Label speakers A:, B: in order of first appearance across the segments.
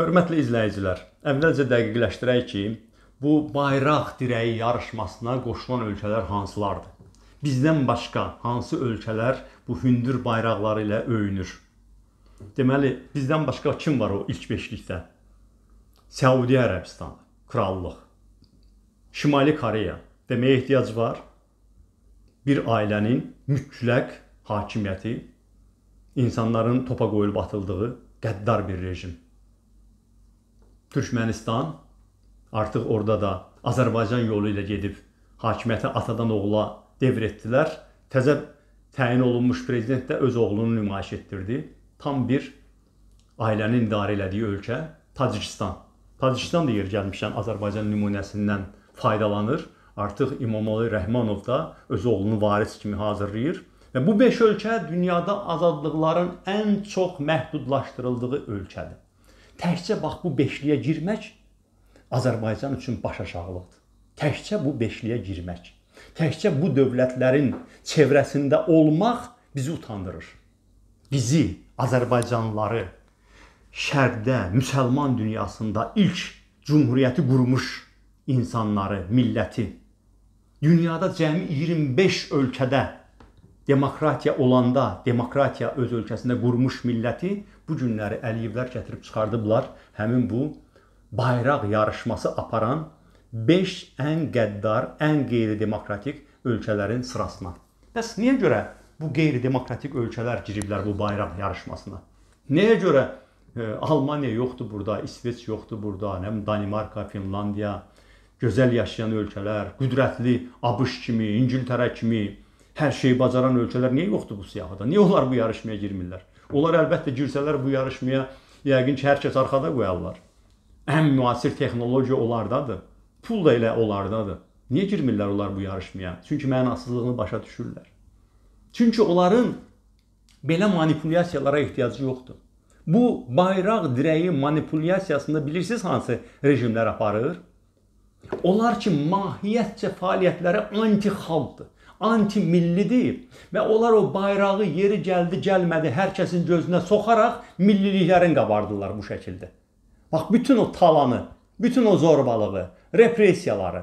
A: Hörmətli izləyicilər, əvvəlcə dəqiqləşdirək ki, bu bayraq dirəyi yarışmasına qoşulan ölkələr hansılardır? Bizdən başqa hansı ölkələr bu hündür bayraqları ilə öyünür? Deməli, bizdən başqa kim var o ilk beşlikdə? Səudi Ərəbistanı, krallıq. Şimali Koreya. Deməyə ehtiyac var. Bir ailənin mütləq hakimiyyəti, insanların topa qoyulub atıldığı qəddar bir rejim. Türkmənistan artıq orada da Azərbaycan yolu ilə gedib hakimiyyəti atadan oğula devr etdilər. Təzə təyin olunmuş prezident də öz oğlunu nümayiş etdirdi. Tam bir ailənin idarə elədiyi ölkə Tacikistan. Tacikistan da yer gəlmişən Azərbaycan nümunəsindən faydalanır. Artıq İmamoğlu Rəhmanov da öz oğlunu varis kimi hazırlayır. Və bu 5 ölkə dünyada azadlıqların ən çox məhdudlaşdırıldığı ölkədir. Təkcə bax bu beşliyə girmək Azərbaycan üçün baş aşağılıqdır. Təkcə bu beşliyə girmək, təkcə bu dövlətlərin çevrəsində olmaq bizi utandırır. Bizi, Azərbaycanlıları şərqdə, müsəlman dünyasında ilk cümhuriyyəti qurmuş insanları, milləti dünyada cəmi 25 ölkədə demokratiya olanda, demokratiya öz ölkəsində qurmuş milləti bu günləri Əliyevlər gətirib çıxardıblar. Həmin bu bayraq yarışması aparan 5 ən qəddar, ən qeyri-demokratik ölkələrin sırasına. Bəs niyə görə bu qeyri-demokratik ölkələr giriblər bu bayraq yarışmasına? Nəyə görə e, Almaniya yoxdur burada, İsveç yoxdur burada, nə bilim Danimarka, Finlandiya, gözəl yaşayan ölkələr, qüdrətli ABŞ kimi, İngiltərə kimi, hər şeyi bacaran ölkələr niyə yoxdur bu siyahıda? Niyə onlar bu yarışmaya girmirlər? Onlar əlbəttə girsələr bu yarışmaya yəqin ki, hər kəs arxada qoyarlar. Ən müasir texnologiya onlardadır. Pul da elə onlardadır. Niyə girmirlər onlar bu yarışmaya? Çünki mənasızlığını başa düşürlər. Çünki onların belə manipulyasiyalara ehtiyacı yoxdur. Bu bayraq dirəyi manipulyasiyasında bilirsiniz hansı rejimlər aparır? Onlar ki mahiyyətcə fəaliyyətləri anti-xalqdır antimillidir və onlar o bayrağı yeri gəldi, gəlmədi hər kəsin gözünə soxaraq milliliklərin qabardılar bu şəkildə. Bax bütün o talanı, bütün o zorbalığı, repressiyaları,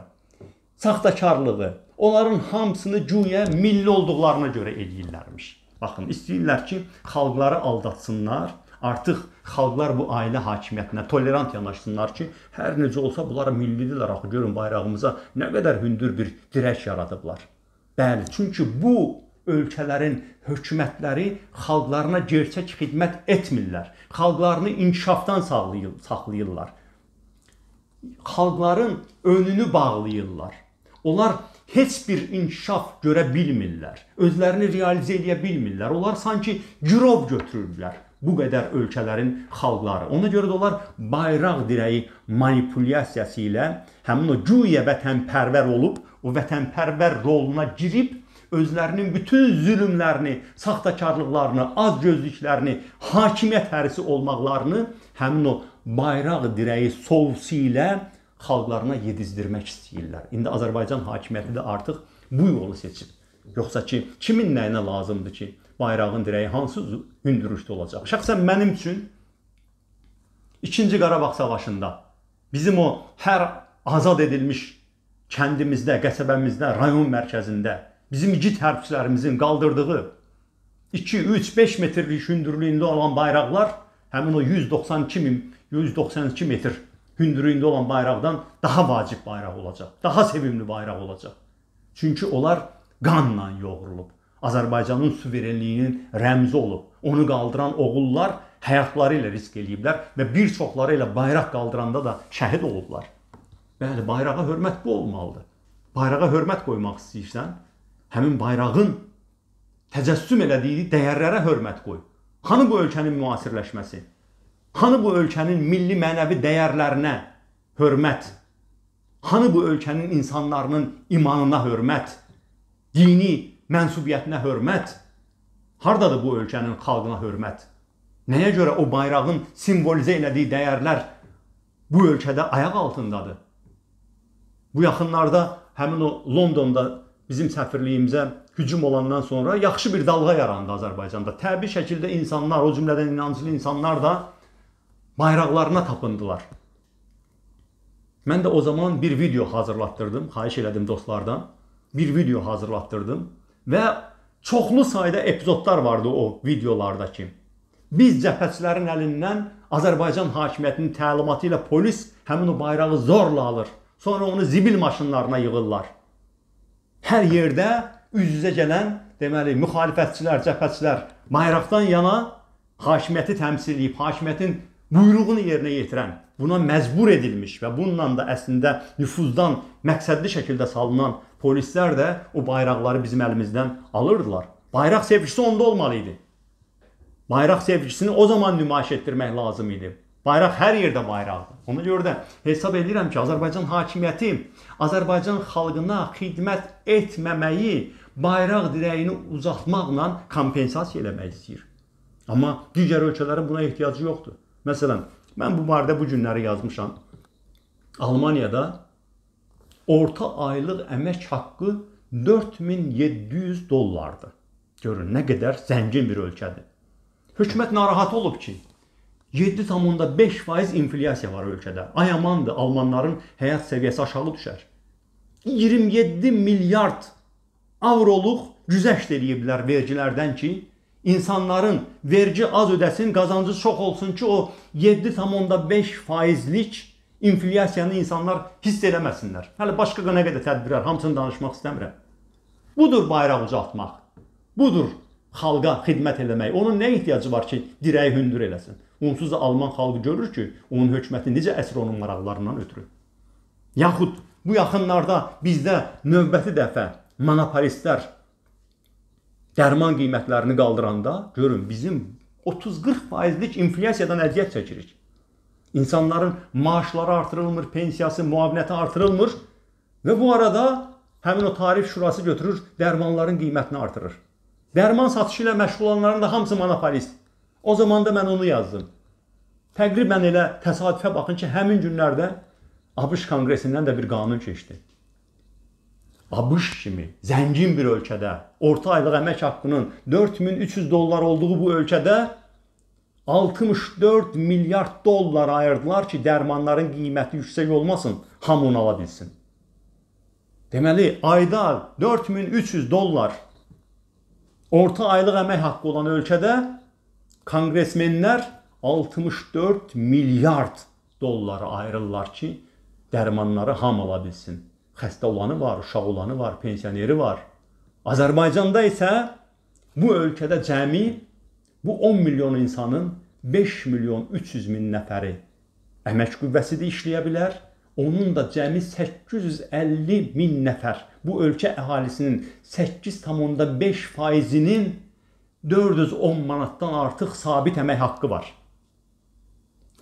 A: saxtakarlığı, onların hamısını güya milli olduqlarına görə eləyirlərmiş. Baxın, istəyirlər ki, xalqları aldatsınlar, artıq xalqlar bu ailə hakimiyyətinə tolerant yanaşsınlar ki, hər necə olsa bunlar millidirlər axı görün bayrağımıza nə qədər hündür bir dirək yaradıblar. Bəli, çünki bu ölkələrin hökumətləri xalqlarına gerçək xidmət etmirlər. Xalqlarını inkişafdan saxlayırlar. Xalqların önünü bağlayırlar. Onlar heç bir inkişaf görə bilmirlər. Özlərini realizə edə bilmirlər. Onlar sanki girov götürürlər bu qədər ölkələrin xalqları. Ona görə də onlar bayraq dirəyi manipulyasiyası ilə həmin o güya vətənpərvər olub, o vətənpərvər roluna girib özlərinin bütün zülmlərini, saxtakarlıqlarını, azgözlüklərini, hakimiyyət hərisi olmaqlarını həmin o bayraq dirəyi sovsu ilə xalqlarına yedizdirmək istəyirlər. İndi Azərbaycan hakimiyyəti də artıq bu yolu seçib. Yoxsa ki, kimin nəyinə lazımdır ki, bayrağın dirəyi hansı hündürlükdə olacaq? Şəxsən mənim üçün 2-ci Qarabağ savaşında bizim o hər azad edilmiş kəndimizdə, qəsəbəmizdə, rayon mərkəzində bizim igid hərbiçilərimizin qaldırdığı 2, 3, 5 metrlik hündürlüyündə olan bayraqlar həmin o 192 min 192 metr hündürlüyündə olan bayraqdan daha vacib bayraq olacaq. Daha sevimli bayraq olacaq. Çünki onlar qanla yoğrulub. Azərbaycanın suverenliyinin rəmzi olub. Onu qaldıran oğullar həyatları ilə risk eləyiblər və bir çoxları ilə bayraq qaldıranda da şəhid olublar. Bəli, bayrağa hörmət bu olmalıdır. Bayrağa hörmət qoymaq istəyirsən, həmin bayrağın təcəssüm elədiyi dəyərlərə hörmət qoy. Hanı bu ölkənin müasirləşməsi? Hanı bu ölkənin milli mənəvi dəyərlərinə hörmət? Hanı bu ölkənin insanlarının imanına hörmət? dini mənsubiyyətinə hörmət, hardadır bu ölkənin xalqına hörmət? Nəyə görə o bayrağın simvolizə elədiyi dəyərlər bu ölkədə ayaq altındadır? Bu yaxınlarda həmin o Londonda bizim səfirliyimizə hücum olandan sonra yaxşı bir dalğa yarandı Azərbaycanda. Təbii şəkildə insanlar, o cümlədən inancılı insanlar da bayraqlarına tapındılar. Mən də o zaman bir video hazırlatdırdım, xahiş elədim dostlardan bir video hazırlatdırdım və çoxlu sayda epizodlar vardı o videolardakı. Biz cəbhəçilərin əlindən Azərbaycan hakimiyyətinin təlimatı ilə polis həmin o bayrağı zorla alır. Sonra onu zibil maşınlarına yığırlar. Hər yerdə üz-üzə gələn, deməli, müxalifətçilər, cəbhəçilər bayraqdan yana hakimiyyəti təmsil edib, hakimiyyətin buyruğunu yerinə yetirən buna məcbur edilmiş və bununla da əslində nüfuzdan məqsədli şəkildə salınan polislər də o bayraqları bizim əlimizdən alırdılar. Bayraq sevgisi onda olmalı idi. Bayraq sevgisini o zaman nümayiş etdirmək lazım idi. Bayraq hər yerdə bayraqdır. Ona görə də hesab edirəm ki, Azərbaycan hakimiyyəti Azərbaycan xalqına xidmət etməməyi bayraq dirəyini uzatmaqla kompensasiya eləmək istəyir. Amma digər ölkələrin buna ehtiyacı yoxdur. Məsələn, Mən bu barədə bu günləri yazmışam. Almaniyada orta aylıq əmək haqqı 4700 dollardır. Görün nə qədər zəngin bir ölkədir. Hökumət narahat olub ki, 7,5% inflyasiya var ölkədə. Ay amandır, almanların həyat səviyyəsi aşağı düşər. 27 milyard avroluq güzəşt eləyiblər vergilərdən ki, insanların vergi az ödəsin, qazancı çox olsun ki, o 7,5 faizlik inflyasiyanı insanlar hiss eləməsinlər. Hələ başqa nə qədər tədbirlər, hamısını danışmaq istəmirəm. Budur bayraq ucaltmaq. Budur xalqa xidmət eləmək. Onun nə ehtiyacı var ki, dirəyi hündür eləsin? Onsuz da Alman xalqı görür ki, onun hökuməti necə əsir onun maraqlarından ötürü. Yaxud bu yaxınlarda bizdə növbəti dəfə monopolistlər dərman qiymətlərini qaldıranda görün bizim 30-40 faizlik inflyasiyadan əziyyət çəkirik. İnsanların maaşları artırılmır, pensiyası, müavinəti artırılmır və bu arada həmin o tarif şurası götürür, dərmanların qiymətini artırır. Dərman satışı ilə məşğul olanların da hamısı monopolist. O zaman da mən onu yazdım. Təqribən elə təsadüfə baxın ki, həmin günlərdə ABŞ Konqresindən də bir qanun keçdi. ABŞ kimi zəngin bir ölkədə orta aylıq əmək haqqının 4300 dollar olduğu bu ölkədə 64 milyard dollar ayırdılar ki, dərmanların qiyməti yüksək olmasın, hamı onu ala bilsin. Deməli, ayda 4300 dollar orta aylıq əmək haqqı olan ölkədə konqresmenlər 64 milyard dolları ayırırlar ki, dərmanları ham ala bilsin xəstə olanı var, uşaq olanı var, pensioneri var. Azərbaycanda isə bu ölkədə cəmi bu 10 milyon insanın 5 milyon 300 min nəfəri əmək qüvvəsi də işləyə bilər. Onun da cəmi 850 min nəfər bu ölkə əhalisinin 8.5%-nin 410 manatdan artıq sabit əmək haqqı var.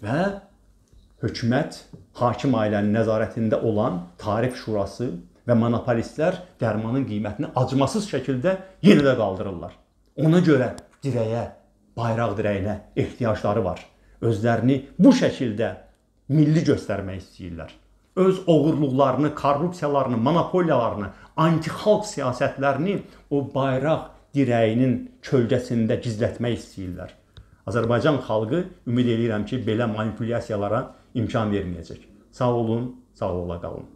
A: Və hökumət, hakim ailənin nəzarətində olan Tarif Şurası və monopolistlər dərmanın qiymətini acımasız şəkildə yenə də qaldırırlar. Ona görə dirəyə, bayraq dirəyinə ehtiyacları var. Özlərini bu şəkildə milli göstərmək istəyirlər. Öz oğurluqlarını, korrupsiyalarını, monopoliyalarını, antixalq siyasətlərini o bayraq dirəyinin kölgəsində gizlətmək istəyirlər. Azərbaycan xalqı ümid edirəm ki, belə manipulyasiyalara imkan verməyəcək. Sağ olun, sağ olun, qalın.